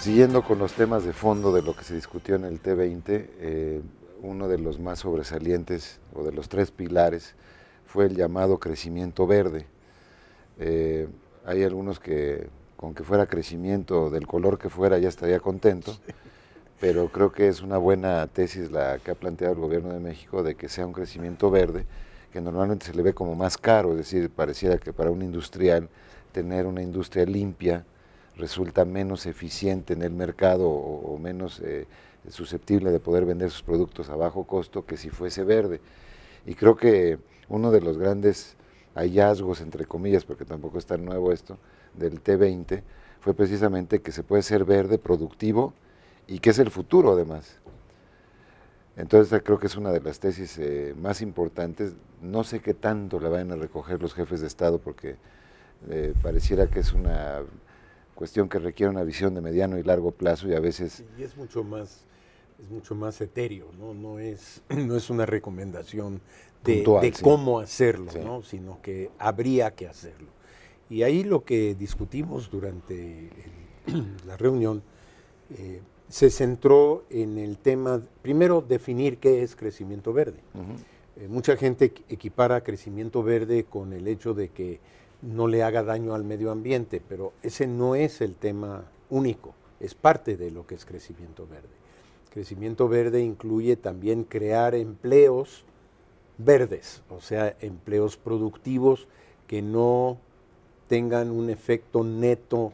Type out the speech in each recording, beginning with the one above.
Siguiendo con los temas de fondo de lo que se discutió en el T20, eh, uno de los más sobresalientes o de los tres pilares fue el llamado crecimiento verde. Eh, hay algunos que con que fuera crecimiento del color que fuera ya estaría contento, pero creo que es una buena tesis la que ha planteado el gobierno de México de que sea un crecimiento verde, que normalmente se le ve como más caro, es decir, pareciera que para un industrial tener una industria limpia, resulta menos eficiente en el mercado o, menos eh, susceptible de poder vender sus productos a bajo costo que si fuese verde. Y creo que uno de los grandes hallazgos, entre comillas, porque tampoco es tan nuevo esto, del T20, fue precisamente que se puede ser verde, productivo y que es el futuro además. Entonces creo que es una de las tesis eh, más importantes. No sé qué tanto la vayan a recoger los jefes de Estado porque eh, pareciera que es una cuestión que requiere una visión de mediano y largo plazo y a veces... Y es mucho más, es mucho más etéreo, ¿no? No es, no es una recomendación de, cómo hacerlo, ¿no? Sino que habría que hacerlo. Y ahí lo que discutimos durante la reunión eh, se centró en el tema, primero, definir qué es crecimiento verde. Eh, mucha gente equipara crecimiento verde con el hecho de que no le haga daño al medio ambiente, pero ese no es el tema único, es parte de lo que es crecimiento verde. Crecimiento verde incluye también crear empleos verdes, o sea, empleos productivos que no tengan un efecto neto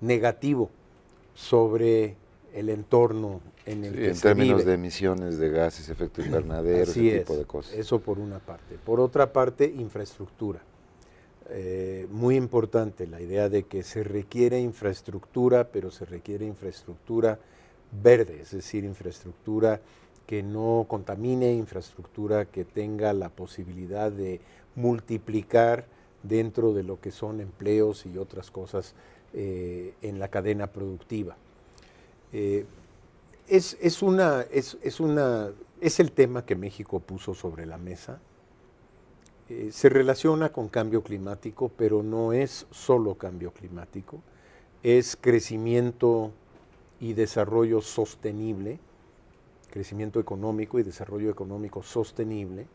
negativo sobre el entorno en el en términos de emisiones de gases, efecto invernadero, ese tipo de cosas. Eso por una parte. Por otra parte, infraestructura eh, muy importante la idea de que se requiere infraestructura, pero se requiere infraestructura verde, es decir, infraestructura que no contamine, infraestructura que tenga la posibilidad de multiplicar dentro de lo que son empleos y otras cosas eh, en la cadena productiva. Eh, es, es el tema que México puso sobre la mesa eh, se relaciona con cambio climático, pero no es solo cambio climático, es crecimiento y desarrollo sostenible, crecimiento económico y desarrollo económico sostenible,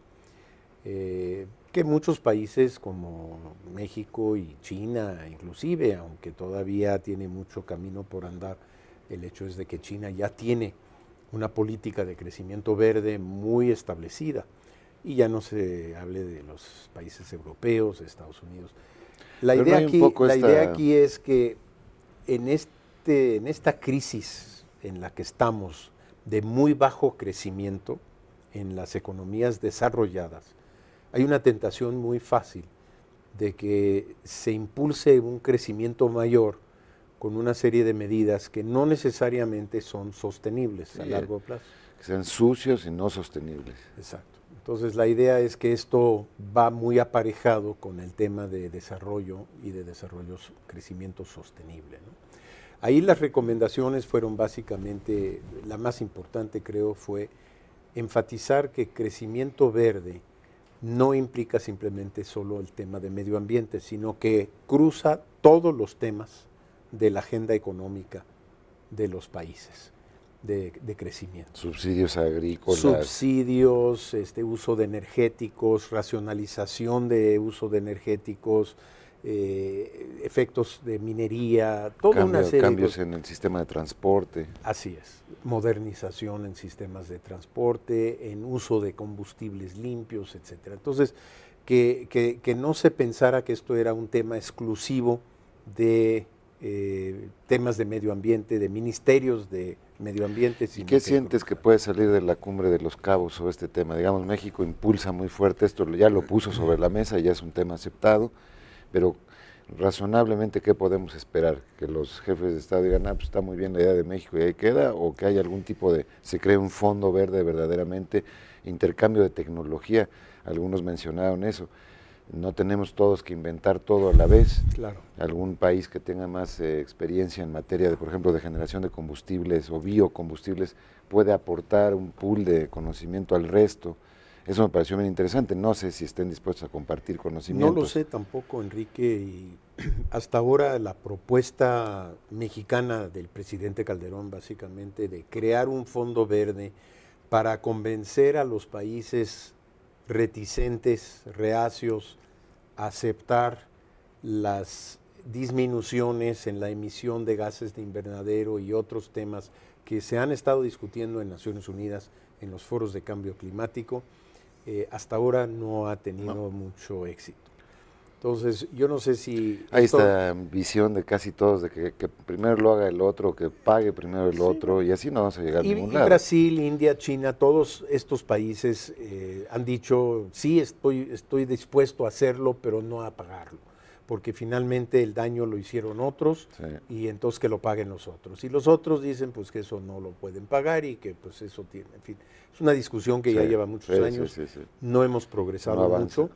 eh, que muchos países como México y China inclusive, aunque todavía tiene mucho camino por andar, el hecho es de que China ya tiene una política de crecimiento verde muy establecida y ya no se hable de los países europeos, de Estados Unidos. La, idea, aquí, la idea aquí es que en, este, en esta crisis en la que estamos de muy bajo crecimiento en las economías desarrolladas, hay una tentación muy fácil de que se impulse un crecimiento mayor con una serie de medidas que no necesariamente son sostenibles a largo plazo. Que sean sucios y no sostenibles. Exacto. Entonces la idea es que esto va muy aparejado con el tema de desarrollo y de desarrollo, crecimiento sostenible. Ahí las recomendaciones fueron básicamente, la más importante creo fue enfatizar que crecimiento verde no implica simplemente solo el tema de medio ambiente, sino que cruza todos los temas de la agenda económica de los países de, crecimiento. Subsidios agrícolas. Subsidios, este, uso de energéticos, racionalización de uso de energéticos, eh, efectos de minería, toda una serie. Cambios en el sistema de transporte. Así es, modernización en sistemas de transporte, en uso de combustibles limpios, etcétera. Entonces, que no se pensara que esto era un tema exclusivo de eh, temas de medio ambiente, de ministerios de medio ambiente. ¿Y qué sientes que puede salir de la cumbre de los cabos sobre este tema? Digamos, México impulsa muy fuerte esto, ya lo puso sobre la mesa, ya es un tema aceptado, pero razonablemente qué podemos esperar? ¿Que los jefes de Estado digan, ah, pues está muy bien la idea de México y ahí queda? ¿O que haya algún tipo de, se cree un fondo verde verdaderamente, intercambio de tecnología? Algunos mencionaron eso no tenemos todos que inventar todo a la vez. Claro. Algún país que tenga más eh, experiencia en materia, de, por ejemplo, de generación de combustibles o biocombustibles puede aportar un pool de conocimiento al resto. Eso me pareció bien interesante. No sé si estén dispuestos a compartir conocimientos. No lo sé tampoco, Enrique. hasta ahora la propuesta mexicana del presidente Calderón, básicamente, de crear un fondo verde para convencer a los países reticentes, reacios a aceptar las disminuciones en la emisión de gases de invernadero y otros temas que se han estado discutiendo en Naciones Unidas en los foros de cambio climático, eh, hasta ahora no ha tenido mucho éxito. Entonces, yo no sé si... Hay esta visión de casi todos, de que, primero lo haga el otro, que pague primero el otro, y así no vamos a llegar a ningún y Brasil, India, China, todos estos países eh, han dicho, sí, estoy, estoy dispuesto a hacerlo, pero no a pagarlo porque finalmente el daño lo hicieron otros y entonces que lo paguen los otros. Y los otros dicen pues que eso no lo pueden pagar y que pues eso tiene, en fin, es una discusión que ya lleva muchos años, no hemos progresado mucho.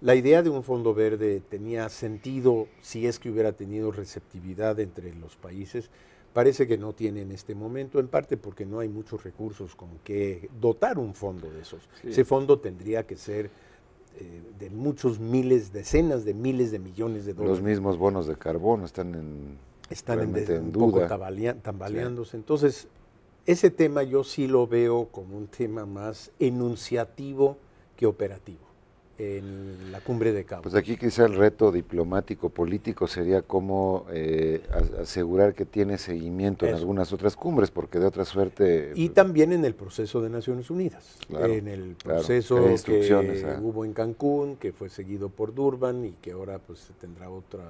La idea de un fondo verde tenía sentido si es que hubiera tenido receptividad entre los países, parece que no tiene en este momento, en parte porque no hay muchos recursos con que dotar un fondo de esos. Ese fondo tendría que ser eh, de muchos miles, decenas de miles de millones de dólares. Los mismos bonos de carbono están en, están en, un poco tambaleándose. Entonces, ese tema yo sí lo veo como un tema más enunciativo que operativo en la cumbre de Cabo. Pues aquí quizá el reto diplomático político sería cómo eh, asegurar que tiene seguimiento en algunas otras cumbres, porque de otra suerte... Y pues también en el proceso de Naciones Unidas, en el proceso que ah. hubo en Cancún, que fue seguido por Durban y que ahora pues tendrá otra,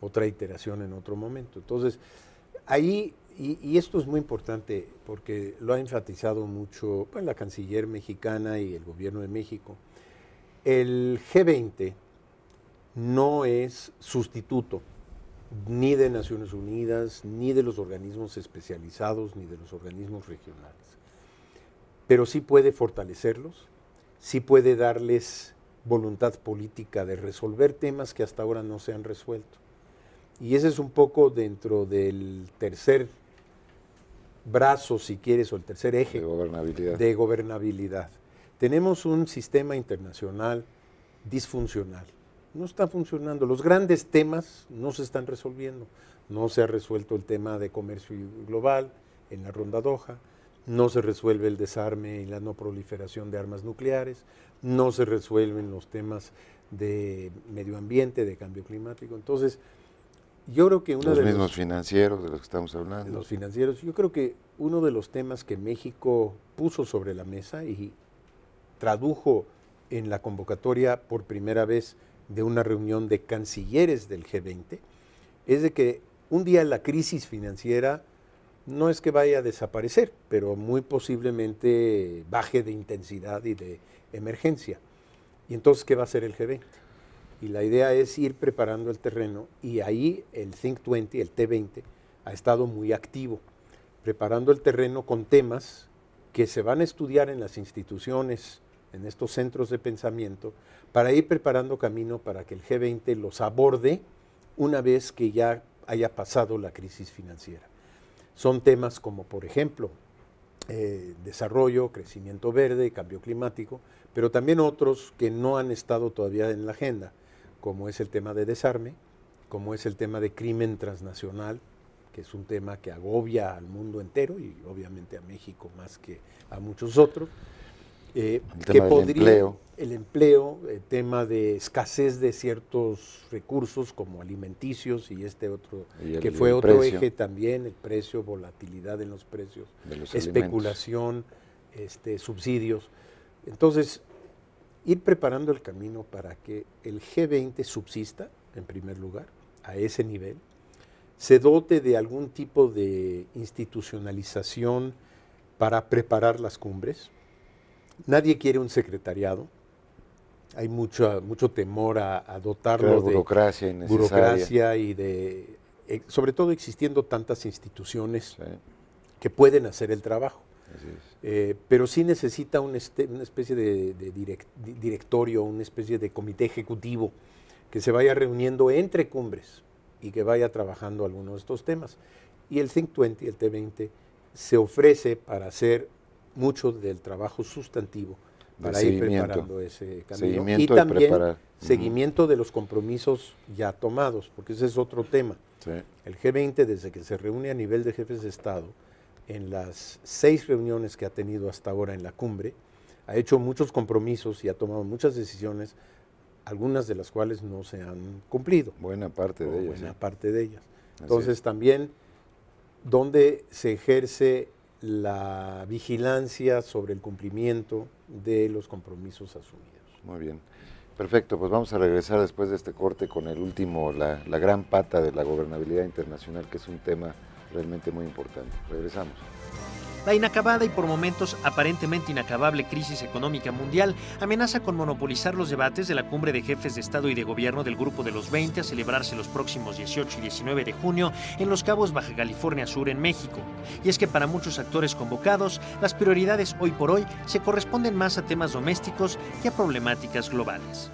otra iteración en otro momento. Entonces, ahí, y, esto es muy importante porque lo ha enfatizado mucho pues, la canciller mexicana y el gobierno de México, el G20 no es sustituto ni de Naciones Unidas, ni de los organismos especializados, ni de los organismos regionales. Pero sí puede fortalecerlos, sí puede darles voluntad política de resolver temas que hasta ahora no se han resuelto. Y ese es un poco dentro del tercer brazo, si quieres, o el tercer eje de gobernabilidad. De gobernabilidad tenemos un sistema internacional disfuncional. No está funcionando. Los grandes temas no se están resolviendo. No se ha resuelto el tema de comercio global en la Ronda Doha, no se resuelve el desarme y la no proliferación de armas nucleares, no se resuelven los temas de medio ambiente, de cambio climático. Entonces, yo creo que uno los de mismos financieros de los que estamos hablando. Los financieros. Yo creo que uno de los temas que México puso sobre la mesa y tradujo en la convocatoria por primera vez de una reunión de cancilleres del G20, es de que un día la crisis financiera no es que vaya a desaparecer, pero muy posiblemente baje de intensidad y de emergencia. ¿Y entonces qué va a hacer el G20? Y la idea es ir preparando el terreno y ahí el Think 20, el T20, ha estado muy activo, preparando el terreno con temas que se van a estudiar en las instituciones en estos centros de pensamiento, para ir preparando camino para que el G20 los aborde una vez que ya haya pasado la crisis financiera. Son temas como, por ejemplo, eh, desarrollo, crecimiento verde, cambio climático, pero también otros que no han estado todavía en la agenda, como es el tema de desarme, como es el tema de crimen transnacional, que es un tema que agobia al mundo entero y obviamente a México más que a muchos otros. Eh, el que empleo. el empleo, el tema de escasez de ciertos recursos como alimenticios y este otro, que fue otro eje también, el precio, volatilidad en los precios, especulación, este, subsidios. Entonces, ir preparando el camino para que el G20 subsista, en primer lugar, a ese nivel, se dote de algún tipo de institucionalización para preparar las cumbres, Nadie quiere un secretariado. Hay mucho, mucho temor a, dotarlo de burocracia, burocracia y de, eh, sobre todo existiendo tantas instituciones que pueden hacer el trabajo. Eh, pero sí necesita este, una especie de, directorio, una especie de comité ejecutivo que se vaya reuniendo entre cumbres y que vaya trabajando algunos de estos temas. Y el Think 20, el T20, se ofrece para hacer mucho del trabajo sustantivo para ir preparando ese camino. y también seguimiento de los compromisos ya tomados, porque ese es otro tema. El G20, desde que se reúne a nivel de jefes de Estado, en las seis reuniones que ha tenido hasta ahora en la cumbre, ha hecho muchos compromisos y ha tomado muchas decisiones, algunas de las cuales no se han cumplido. Buena parte de ellas. Buena parte de ellas. Entonces también, donde se ejerce la vigilancia sobre el cumplimiento de los compromisos asumidos. Muy bien. Perfecto, pues vamos a regresar después de este corte con el último, la, la gran pata de la gobernabilidad internacional, que es un tema realmente muy importante. Regresamos. La inacabada y por momentos aparentemente inacabable crisis económica mundial amenaza con monopolizar los debates de la cumbre de jefes de Estado y de Gobierno del Grupo de los 20 a celebrarse los próximos 18 y 19 de junio en Los Cabos, Baja California Sur, en México. Y es que para muchos actores convocados, las prioridades hoy por hoy se corresponden más a temas domésticos que a problemáticas globales.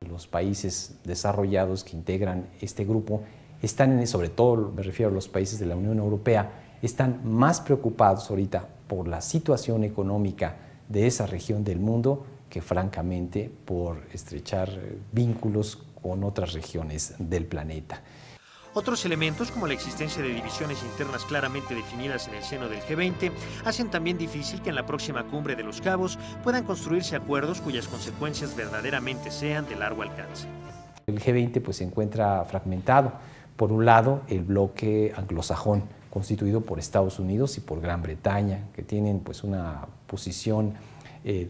Los países desarrollados que integran este grupo están en, sobre todo me refiero a los países de la Unión Europea, están más preocupados ahorita por la situación económica de esa región del mundo que francamente por estrechar eh, vínculos con otras regiones del planeta. Otros elementos, como la existencia de divisiones internas claramente definidas en el seno del G20, hacen también difícil que en la próxima cumbre de los cabos puedan construirse acuerdos cuyas consecuencias verdaderamente sean de largo alcance. El G20 pues, se encuentra fragmentado. Por un lado, el bloque anglosajón, constituido por Estados Unidos y por Gran Bretaña, que tienen pues una posición eh,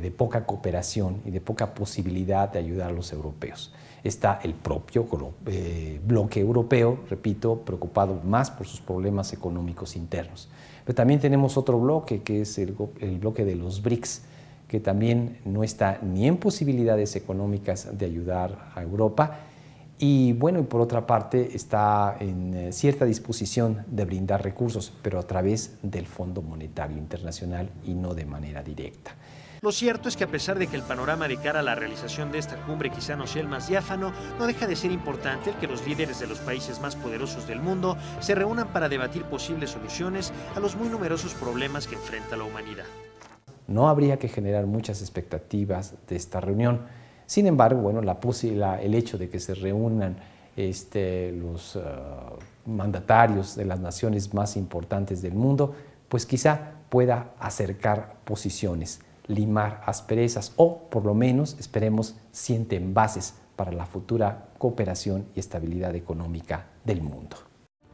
de, poca cooperación y de poca posibilidad de ayudar a los europeos. Está el propio eh, bloque europeo, repito, preocupado más por sus problemas económicos internos. Pero también tenemos otro bloque, que es el bloque de los BRICS, que también no está ni en posibilidades económicas de ayudar a Europa, y bueno, y por otra parte está en eh, cierta disposición de brindar recursos, pero a través del Fondo Monetario Internacional y no de manera directa. Lo cierto es que a pesar de que el panorama de cara a la realización de esta cumbre quizá no sea el más diáfano, no deja de ser importante el que los líderes de los países más poderosos del mundo se reúnan para debatir posibles soluciones a los muy numerosos problemas que enfrenta la humanidad. No habría que generar muchas expectativas de esta reunión sin embargo, bueno, el hecho de que se reúnan este, los ah, mandatarios de las naciones más importantes del mundo, pues quizá pueda acercar posiciones, limar asperezas o, por lo menos, esperemos, sienten bases para la futura cooperación y estabilidad económica del mundo.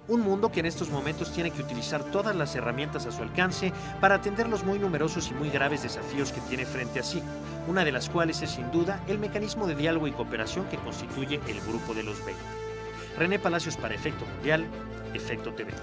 Un mundo que en estos momentos tiene que utilizar todas las herramientas a su alcance para atender los muy numerosos y muy graves desafíos que tiene frente a sí, una de las cuales es sin duda el mecanismo de diálogo y cooperación que constituye el Grupo de los 20. René Palacios para Efecto Mundial, Efecto TV.